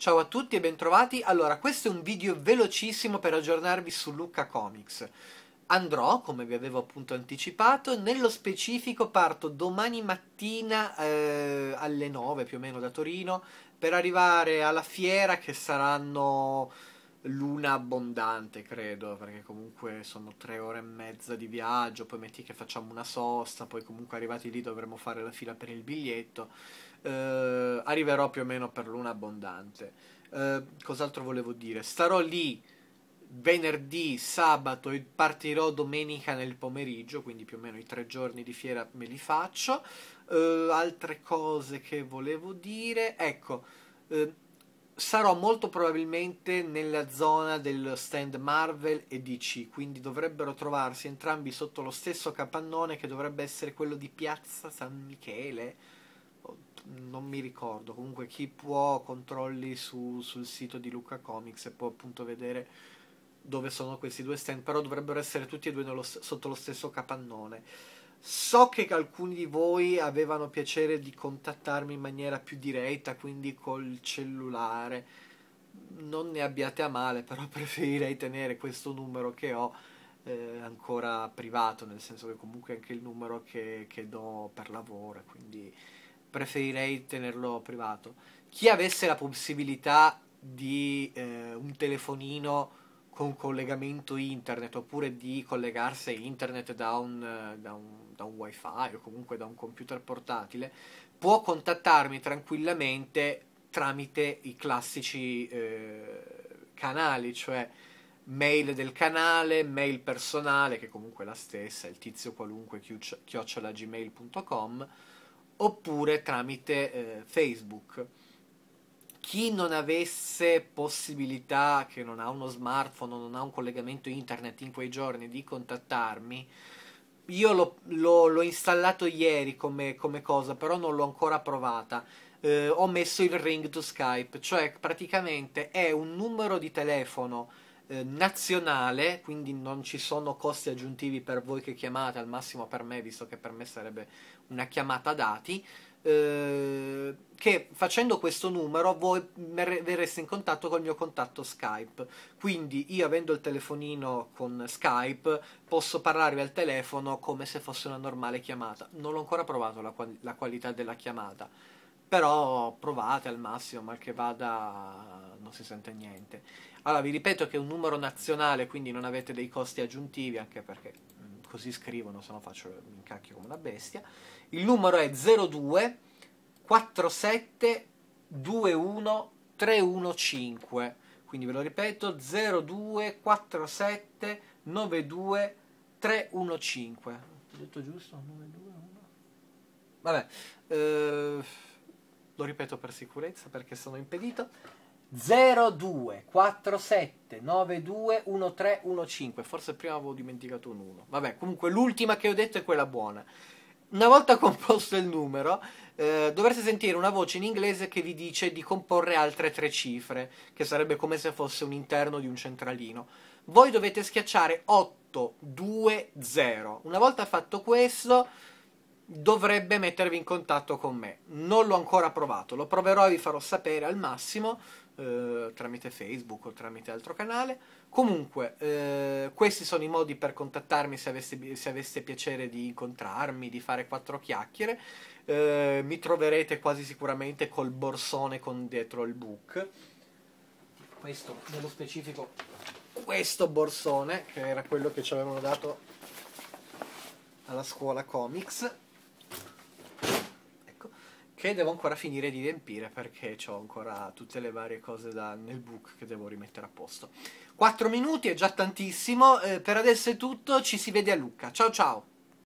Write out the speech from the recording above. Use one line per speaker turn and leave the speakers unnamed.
Ciao a tutti e bentrovati. Allora, questo è un video velocissimo per aggiornarvi su Lucca Comics. Andrò, come vi avevo appunto anticipato, nello specifico parto domani mattina eh, alle 9 più o meno da Torino per arrivare alla fiera che saranno luna abbondante, credo, perché comunque sono tre ore e mezza di viaggio, poi metti che facciamo una sosta, poi comunque arrivati lì dovremo fare la fila per il biglietto. Eh, arriverò più o meno per luna abbondante. Eh, cos'altro volevo dire? Starò lì venerdì, sabato e partirò domenica nel pomeriggio, quindi più o meno i tre giorni di fiera me li faccio. Eh, altre cose che volevo dire, ecco eh, sarò molto probabilmente nella zona del stand Marvel e DC, quindi dovrebbero trovarsi entrambi sotto lo stesso capannone che dovrebbe essere quello di Piazza San Michele. Oh, non mi ricordo, comunque chi può controlli su, sul sito di Luca Comics e può appunto vedere dove sono questi due stand, però dovrebbero essere tutti e due nello, sotto lo stesso capannone. So che alcuni di voi avevano piacere di contattarmi in maniera più diretta, quindi col cellulare. Non ne abbiate a male, però preferirei tenere questo numero che ho eh, ancora privato, nel senso che comunque è anche il numero che, che do per lavoro, quindi preferirei tenerlo privato. Chi avesse la possibilità di eh, un telefonino con collegamento internet oppure di collegarsi a internet da un, eh, da, un, da un wifi o comunque da un computer portatile, può contattarmi tranquillamente tramite i classici eh, canali, cioè mail del canale, mail personale, che comunque è la stessa, il tizio qualunque chiocciola gmail.com oppure tramite eh, Facebook chi non avesse possibilità, che non ha uno smartphone o non ha un collegamento internet in quei giorni, di contattarmi, io l'ho, l'ho, l'ho installato ieri come, come, cosa, però non l'ho ancora provata. Eh, ho messo il ring to Skype, cioè praticamente è un numero di telefono eh, nazionale, quindi non ci sono costi aggiuntivi per voi che chiamate, al massimo per me, visto che per me sarebbe una chiamata dati. Eh, che facendo questo numero voi verreste in contatto col mio contatto Skype. Quindi io avendo il telefonino con Skype posso parlarvi al telefono come se fosse una normale chiamata. Non l'ho ancora provato la, qual la qualità della chiamata, però provate al massimo, mal che vada non si sente niente. Allora vi ripeto che è un numero nazionale, quindi non avete dei costi aggiuntivi, anche perché mm, così scrivono, se no faccio mi cacchio come una bestia. Il numero è 02 47 21 315 quindi ve lo ripeto 0247 92 315 ho detto giusto 921 vabbè eh, lo ripeto per sicurezza perché sono impedito 0247 92 1315 forse prima avevo dimenticato un 1 vabbè comunque l'ultima che ho detto è quella buona una volta composto il numero, eh, dovreste sentire una voce in inglese che vi dice di comporre altre tre cifre, che sarebbe come se fosse un interno di un centralino. Voi dovete schiacciare 8, 2, 0. Una volta fatto questo, dovrebbe mettervi in contatto con me. Non l'ho ancora provato, lo proverò e vi farò sapere al massimo eh, tramite Facebook o tramite altro canale. Comunque, eh, questi sono i modi per contattarmi se aveste, se aveste, piacere di incontrarmi, di fare quattro chiacchiere. Eh, mi troverete quasi sicuramente col borsone con dietro il book. Questo, nello specifico, questo borsone, che era quello che ci avevano dato alla scuola comics che devo ancora finire di riempire perché ho ancora tutte le varie cose da, nel book che devo rimettere a posto. 4 minuti è già tantissimo, eh, per adesso è tutto, ci si vede a Lucca. Ciao ciao!